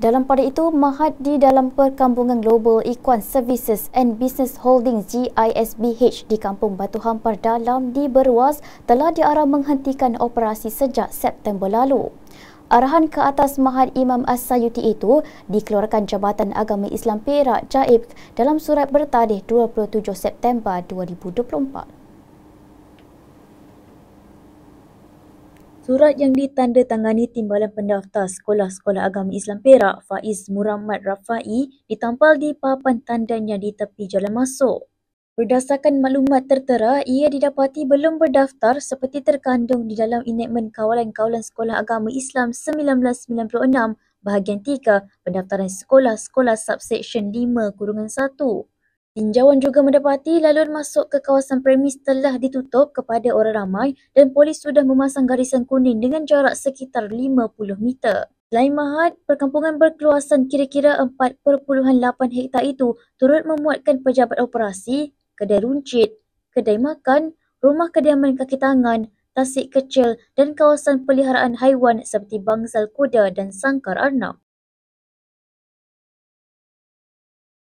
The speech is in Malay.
Dalam pada itu, Mahat di dalam perkampungan global Equan Services and Business Holdings GISBH di Kampung Batu Hampar Dalam di Berwas telah diarah menghentikan operasi sejak September lalu. Arahan ke atas Mahat Imam As-Sayuti itu dikeluarkan Jabatan Agama Islam Perak Jaib dalam surat bertadih 27 September 2024. surat yang ditandatangani Timbalan Pendaftar Sekolah-Sekolah Agama Islam Perak Faiz Muramad Rafai ditampal di papan tandanya di tepi jalan masuk. Berdasarkan maklumat tertera, ia didapati belum berdaftar seperti terkandung di dalam Enakmen Kawalan-Kawalan Sekolah Agama Islam 1996 bahagian 3 pendaftaran sekolah-sekolah subseksyen 5-1. Tinjauan juga mendapati laluan masuk ke kawasan premis telah ditutup kepada orang ramai dan polis sudah memasang garisan kuning dengan jarak sekitar 50 meter. Selain Mahat, perkampungan berkeluasan kira-kira 4.8 hektar itu turut memuatkan pejabat operasi, kedai runcit, kedai makan, rumah kediaman kaki tangan, tasik kecil dan kawasan peliharaan haiwan seperti bangsal kuda dan sangkar arnab.